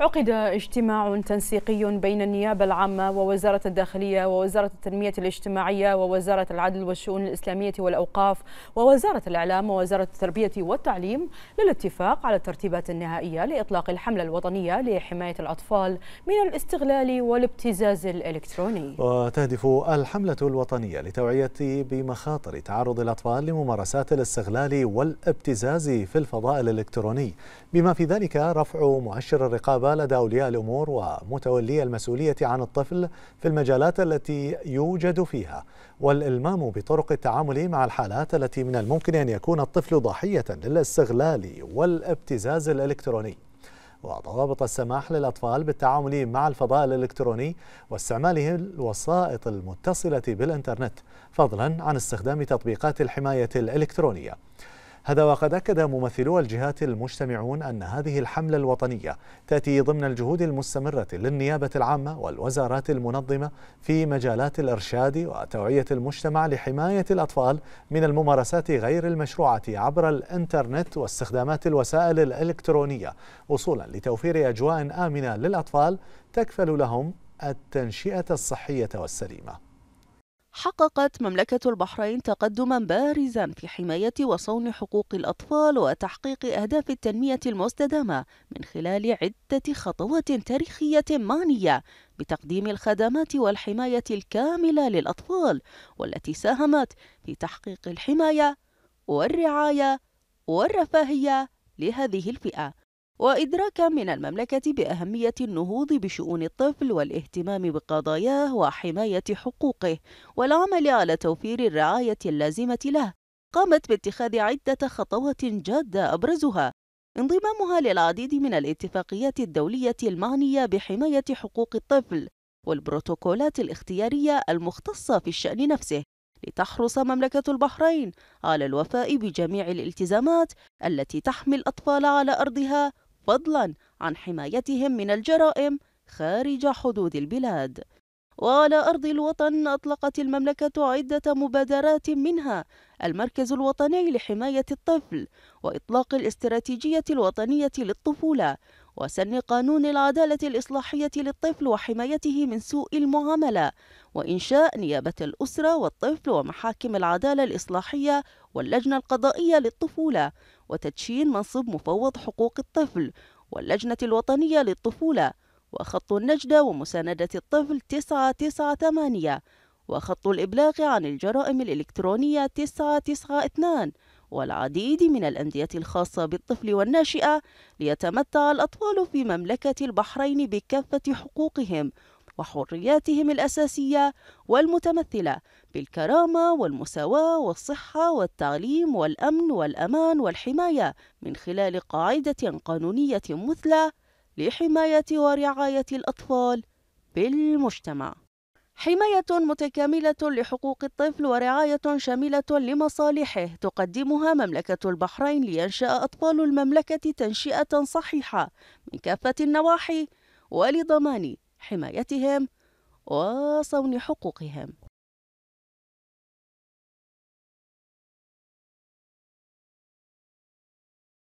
عقد اجتماع تنسيقي بين النيابة العامة ووزارة الداخلية ووزارة التنمية الاجتماعية ووزارة العدل والشؤون الإسلامية والأوقاف ووزارة الإعلام ووزارة التربية والتعليم للاتفاق على الترتيبات النهائية لإطلاق الحملة الوطنية لحماية الأطفال من الاستغلال والابتزاز الإلكتروني وتهدف الحملة الوطنية لتوعية بمخاطر تعرض الأطفال لممارسات الاستغلال والابتزاز في الفضاء الإلكتروني بما في ذلك رفع مؤشر الرقابة لدى أولياء الأمور ومتولي المسؤولية عن الطفل في المجالات التي يوجد فيها والإلمام بطرق التعامل مع الحالات التي من الممكن أن يكون الطفل ضحية للاستغلال والابتزاز الإلكتروني وضوابط السماح للأطفال بالتعامل مع الفضاء الإلكتروني واستعماله الوسائط المتصلة بالإنترنت فضلا عن استخدام تطبيقات الحماية الإلكترونية هذا وقد أكد ممثلو الجهات المجتمعون أن هذه الحملة الوطنية تأتي ضمن الجهود المستمرة للنيابة العامة والوزارات المنظمة في مجالات الإرشاد وتوعية المجتمع لحماية الأطفال من الممارسات غير المشروعة عبر الإنترنت واستخدامات الوسائل الإلكترونية وصولا لتوفير أجواء آمنة للأطفال تكفل لهم التنشئة الصحية والسليمة حققت مملكة البحرين تقدما بارزا في حماية وصون حقوق الأطفال وتحقيق أهداف التنمية المستدامة من خلال عدة خطوات تاريخية معنية بتقديم الخدمات والحماية الكاملة للأطفال والتي ساهمت في تحقيق الحماية والرعاية والرفاهية لهذه الفئة وإدراكا من المملكة بأهمية النهوض بشؤون الطفل والاهتمام بقضاياه وحماية حقوقه والعمل على توفير الرعاية اللازمة له قامت باتخاذ عدة خطوات جادة أبرزها انضمامها للعديد من الاتفاقيات الدولية المعنية بحماية حقوق الطفل والبروتوكولات الاختيارية المختصة في الشأن نفسه لتحرص مملكة البحرين على الوفاء بجميع الالتزامات التي تحمي الأطفال على أرضها فضلا عن حمايتهم من الجرائم خارج حدود البلاد وعلى أرض الوطن أطلقت المملكة عدة مبادرات منها المركز الوطني لحماية الطفل وإطلاق الاستراتيجية الوطنية للطفولة وسن قانون العدالة الإصلاحية للطفل وحمايته من سوء المعاملة وإنشاء نيابة الأسرة والطفل ومحاكم العدالة الإصلاحية واللجنة القضائية للطفولة وتدشين منصب مفوض حقوق الطفل واللجنة الوطنية للطفولة وخط النجدة ومساندة الطفل 998 وخط الإبلاغ عن الجرائم الإلكترونية 992 والعديد من الأندية الخاصة بالطفل والناشئة ليتمتع الأطفال في مملكة البحرين بكافة حقوقهم وحرياتهم الأساسية والمتمثلة بالكرامة والمساواة والصحة والتعليم والأمن والأمان والحماية من خلال قاعدة قانونية مثلى لحماية ورعاية الأطفال في المجتمع حماية متكاملة لحقوق الطفل ورعاية شاملة لمصالحه تقدمها مملكة البحرين لينشأ أطفال المملكة تنشئة صحيحة من كافة النواحي ولضمان حمايتهم وصون حقوقهم